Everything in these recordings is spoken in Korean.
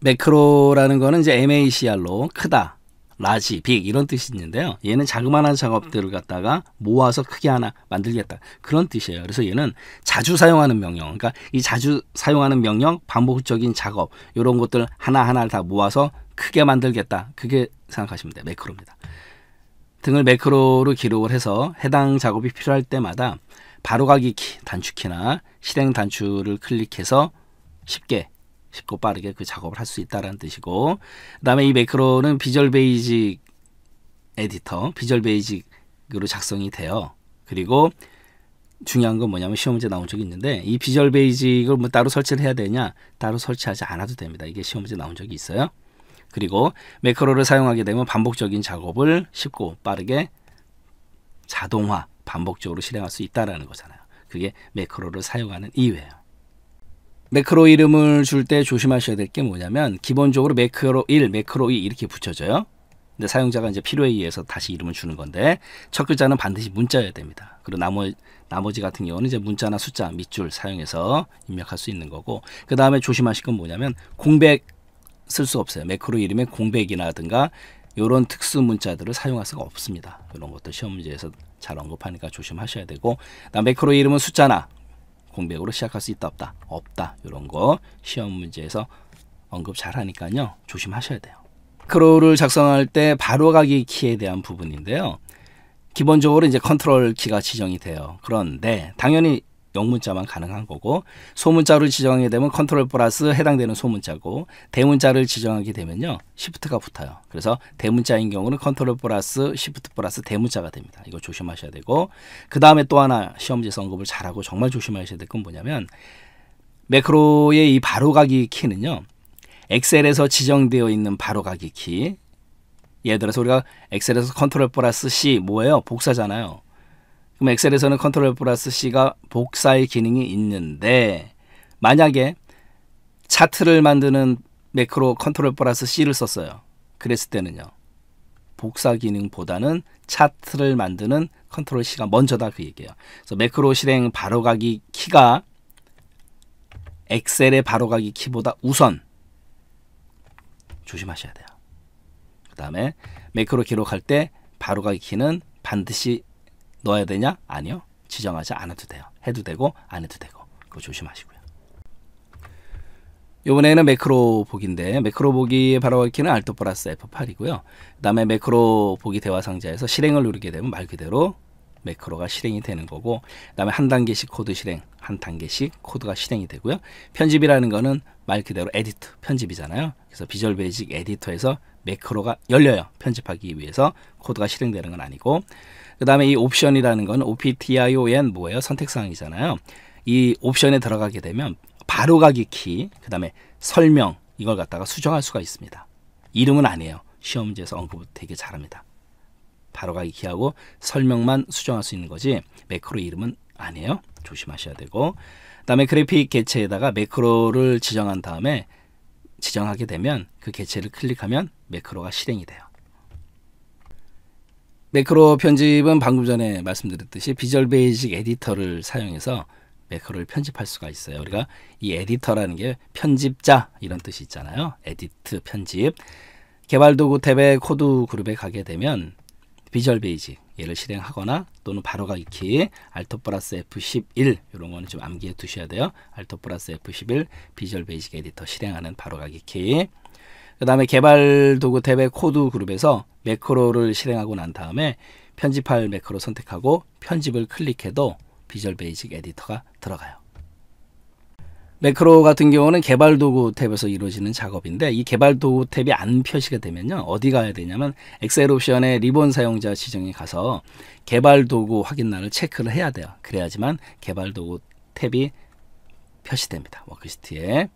매크로라는 거는 이제 MACR로 크다, 라지, 빅 이런 뜻이 있는데요. 얘는 자그마한 작업들을 갖다가 모아서 크게 하나 만들겠다. 그런 뜻이에요. 그래서 얘는 자주 사용하는 명령. 그러니까 이 자주 사용하는 명령, 반복적인 작업 이런 것들 하나하나를 다 모아서 크게 만들겠다. 그게 생각하시면 돼요. 매크로입니다. 등을 매크로로 기록을 해서 해당 작업이 필요할 때마다 바로가기 키, 단축키나 실행 단추를 클릭해서 쉽게 쉽고 빠르게 그 작업을 할 수 있다라는 뜻이고 그다음에 이 매크로는 비주얼 베이직 에디터, 비주얼 베이직으로 작성이 돼요. 그리고 중요한 건 뭐냐면 시험 문제 나온 적이 있는데 이 비주얼 베이직을 뭐 따로 설치를 해야 되냐? 따로 설치하지 않아도 됩니다. 이게 시험 문제 나온 적이 있어요. 그리고 매크로를 사용하게 되면 반복적인 작업을 쉽고 빠르게 자동화, 반복적으로 실행할 수 있다라는 거잖아요. 그게 매크로를 사용하는 이유예요. 매크로 이름을 줄 때 조심하셔야 될 게 뭐냐면 기본적으로 매크로 1, 매크로 2 이렇게 붙여져요. 근데 사용자가 이제 필요에 의해서 다시 이름을 주는 건데 첫 글자는 반드시 문자여야 됩니다. 그리고 나머지 나머지 같은 경우는 이제 문자나 숫자 밑줄 사용해서 입력할 수 있는 거고 그 다음에 조심하실 건 뭐냐면 공백 쓸 수 없어요. 매크로 이름에 공백이라든가 이런 특수 문자들을 사용할 수가 없습니다. 이런 것도 시험 문제에서 잘 언급하니까 조심하셔야 되고 매크로 이름은 숫자나 공백으로 시작할 수 있다 없다 없다 이런 거 시험 문제에서 언급 잘 하니까요 조심하셔야 돼요 크로우를 작성할 때 바로가기 키에 대한 부분인데요 기본적으로 이제 컨트롤 키가 지정이 돼요 그런데 당연히 영문자만 가능한 거고 소문자로 지정하게 되면 컨트롤 플러스 해당되는 소문자고 대문자를 지정하게 되면요 시프트가 붙어요 그래서 대문자인 경우는 컨트롤 플러스 시프트 플러스 대문자가 됩니다 이거 조심하셔야 되고 그 다음에 또 하나 시험지에서 언급을 잘하고 정말 조심하셔야 될 건 뭐냐면 매크로의 이 바로가기 키는요 엑셀에서 지정되어 있는 바로가기 키 예를 들어서 우리가 엑셀에서 컨트롤 플러스 C 뭐예요? 복사잖아요. 그럼 엑셀에서는 컨트롤 플러스 C가 복사의 기능이 있는데 만약에 차트를 만드는 매크로 컨트롤 플러스 C를 썼어요. 그랬을 때는요. 복사 기능보다는 차트를 만드는 컨트롤 C가 먼저다 그 얘기예요. 그래서 매크로 실행 바로가기 키가 엑셀의 바로가기 키보다 우선 조심하셔야 돼요. 그 다음에 매크로 기록할 때 바로가기 키는 반드시 넣어야 되냐? 아니요. 지정하지 않아도 돼요. 해도 되고 안 해도 되고 그거 조심하시고요. 이번에는 매크로 보기인데 매크로 보기 바로키는 알토 플러스 F8이고요. 그 다음에 매크로 보기 대화 상자에서 실행을 누르게 되면 말 그대로 매크로가 실행이 되는 거고 그다음에 한 단계씩 코드 실행, 한 단계씩 코드가 실행이 되고요. 편집이라는 거는 말 그대로 에디트, 편집이잖아요. 그래서 비주얼 베이직 에디터에서 매크로가 열려요. 편집하기 위해서 코드가 실행되는 건 아니고 그다음에 이 옵션이라는 건 OPTION 뭐예요? 선택 사항이잖아요. 이 옵션에 들어가게 되면 바로가기 키, 그다음에 설명 이걸 갖다가 수정할 수가 있습니다. 이름은 아니에요. 시험지에서 언급 되게 잘합니다. 바로 가기 키하고 설명만 수정할 수 있는 거지 매크로 이름은 아니에요. 조심하셔야 되고 그다음에 그래픽 개체에다가 매크로를 지정한 다음에 지정하게 되면 그 개체를 클릭하면 매크로가 실행이 돼요. 매크로 편집은 방금 전에 말씀드렸듯이 비주얼 베이직 에디터를 사용해서 매크로를 편집할 수가 있어요. 우리가 이 에디터라는 게 편집자 이런 뜻이 있잖아요. 에디트 편집. 개발 도구 탭에 코드 그룹에 가게 되면 비주얼 베이직 얘를 실행하거나 또는 바로가기 키 알토 플러스 F11 이런 거는 좀 암기해 두셔야 돼요. 알토 플러스 F11 비주얼 베이직 에디터 실행하는 바로가기 키. 그 다음에 개발 도구 탭의 코드 그룹에서 매크로를 실행하고 난 다음에 편집할 매크로 선택하고 편집을 클릭해도 비주얼 베이직 에디터가 들어가요. 매크로 같은 경우는 개발 도구 탭에서 이루어지는 작업인데 이 개발 도구 탭이 안 표시가 되면요. 어디 가야 되냐면 엑셀 옵션의 리본 사용자 지정에 가서 개발 도구 확인란을 체크를 해야 돼요. 그래야지만 개발 도구 탭이 표시됩니다. 워크시트에.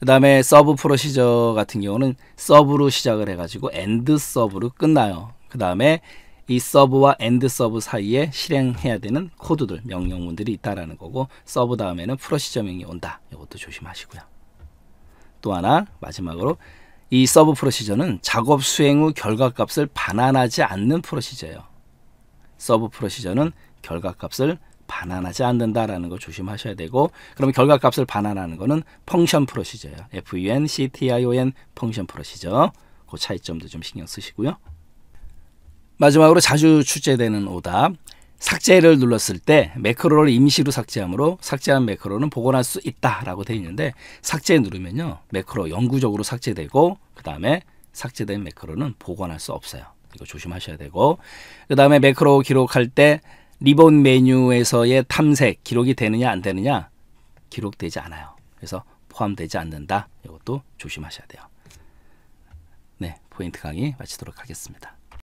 그 다음에 서브 프로시저 같은 경우는 서브로 시작을 해가지고 엔드 서브로 끝나요. 그 다음에 이 서브와 엔드 서브 사이에 실행해야 되는 코드들, 명령문들이 있다라는 거고 서브 다음에는 프로시저명이 온다. 이것도 조심하시고요. 또 하나 마지막으로 이 서브 프로시저는 작업 수행 후 결과값을 반환하지 않는 프로시저예요. 서브 프로시저는 결과값을 반환하지 않는다라는 거 조심하셔야 되고 그러면 결과값을 반환하는 거는 펑션 프로시저예요. FUN, CTION 펑션 프로시저 그 차이점도 좀 신경 쓰시고요. 마지막으로 자주 출제되는 오답. 삭제를 눌렀을 때 매크로를 임시로 삭제함으로 삭제한 매크로는 복원할 수 있다라고 되어 있는데 삭제 누르면요. 매크로 영구적으로 삭제되고 그다음에 삭제된 매크로는 복원할 수 없어요. 이거 조심하셔야 되고 그다음에 매크로 기록할 때 리본 메뉴에서의 탐색 기록이 되느냐 안 되느냐 기록되지 않아요. 그래서 포함되지 않는다. 이것도 조심하셔야 돼요. 네, 포인트 강의 마치도록 하겠습니다.